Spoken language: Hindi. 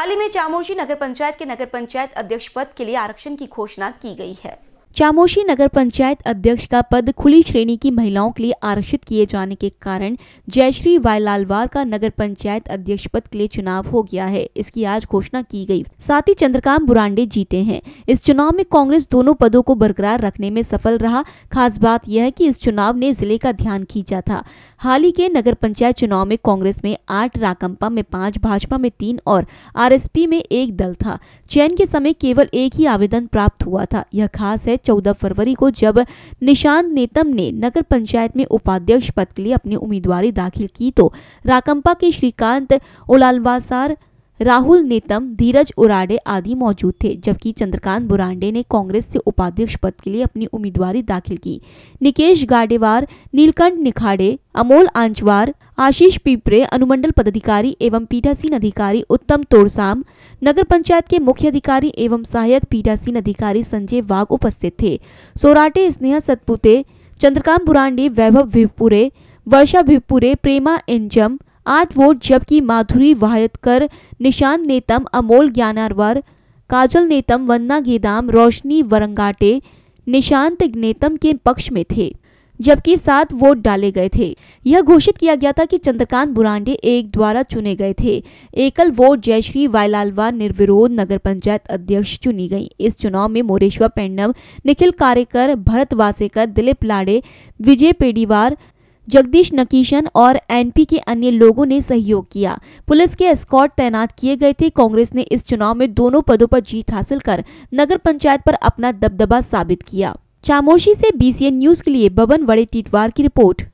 हाल ही में चामोर्शी नगर पंचायत के नगर पंचायत अध्यक्ष पद के लिए आरक्षण की घोषणा की गई है चामोशी नगर पंचायत अध्यक्ष का पद खुली श्रेणी की महिलाओं के लिए आरक्षित किए जाने के कारण जयश्री वायलालवार का नगर पंचायत अध्यक्ष पद के लिए चुनाव हो गया है इसकी आज घोषणा की गई साथ ही चंद्रकांत बुरांडे जीते हैं इस चुनाव में कांग्रेस दोनों पदों को बरकरार रखने में सफल रहा खास बात यह है की इस चुनाव ने जिले का ध्यान खींचा था हाल ही के नगर पंचायत चुनाव में कांग्रेस में आठ राकंपा में पाँच भाजपा में तीन और आर में एक दल था चयन के समय केवल एक ही आवेदन प्राप्त हुआ था यह खास है चौदह फरवरी को जब निशांत नेतम ने नगर पंचायत में उपाध्यक्ष पद के लिए अपनी उम्मीदवारी दाखिल की तो राकंपा के श्रीकांत ओलालवासार राहुल नेतम धीरज उराडे आदि मौजूद थे जबकि चंद्रकांत बुरांडे ने कांग्रेस से उपाध्यक्ष पद के लिए अपनी उम्मीदवारी दाखिल की निकेश गाडेवार नीलकंठ निखाड़े अमोल आंचवार आशीष पीपरे अनुमंडल पदाधिकारी एवं पीठासीन अधिकारी उत्तम तोड़साम नगर पंचायत के मुख्य अधिकारी एवं सहायक पीठासीन अधिकारी संजय वाघ उपस्थित थे सोराटे स्नेहा सतपुते चंद्रकांत बुरांडे वैभव भिपुरे वर्षा भिपुरे प्रेमा एंजम आठ वोट जबकि माधुरी वाहतकर निशांत नेतम अमोल ज्ञानारवर काजल नेतम वंदना गेदाम रोशनी वरंगाटे निशांत नेतम के पक्ष में थे जबकि सात वोट डाले गए थे यह घोषित किया गया था कि चंद्रकांत बुरांडे एक द्वारा चुने गए थे एकल वोट जयश्री वायलालवा निर्विरोध नगर पंचायत अध्यक्ष चुनी गई इस चुनाव में मोरेश्वर पेंडम निखिल कारेकर भरत वासेकर दिलीप लाड़े विजय पेडीवार जगदीश नकीशन और एनपी के अन्य लोगों ने सहयोग किया पुलिस के स्कॉट तैनात किए गए थे कांग्रेस ने इस चुनाव में दोनों पदों पर जीत हासिल कर नगर पंचायत पर अपना दबदबा साबित किया चामोशी से बीसीएन न्यूज के लिए बबन वड़े टीटवार की रिपोर्ट